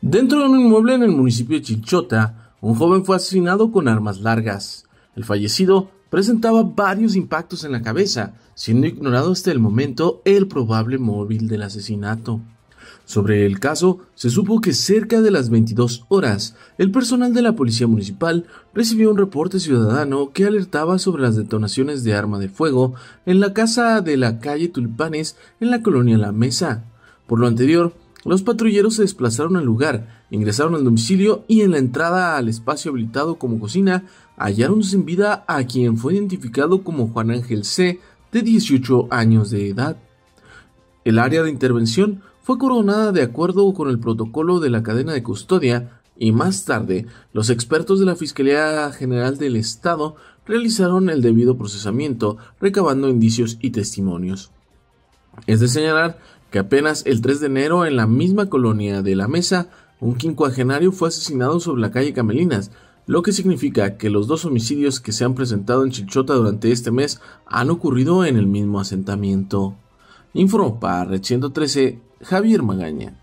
Dentro de un inmueble en el municipio de Chinchota, un joven fue asesinado con armas largas. El fallecido presentaba varios impactos en la cabeza, siendo ignorado hasta el momento el probable móvil del asesinato. Sobre el caso, se supo que cerca de las 22 horas, el personal de la Policía Municipal recibió un reporte ciudadano que alertaba sobre las detonaciones de arma de fuego en la casa de la calle Tulipanes en la colonia La Mesa. Por lo anterior, los patrulleros se desplazaron al lugar, ingresaron al domicilio y en la entrada al espacio habilitado como cocina hallaron sin vida a quien fue identificado como Juan Ángel C., de 18 años de edad. El área de intervención fue coronada de acuerdo con el protocolo de la cadena de custodia y más tarde los expertos de la Fiscalía General del Estado realizaron el debido procesamiento recabando indicios y testimonios. Es de señalar que apenas el 3 de enero en la misma colonia de La Mesa, un quincuagenario fue asesinado sobre la calle Camelinas, lo que significa que los dos homicidios que se han presentado en Chichota durante este mes han ocurrido en el mismo asentamiento. Informó para Red 113 Javier Magaña.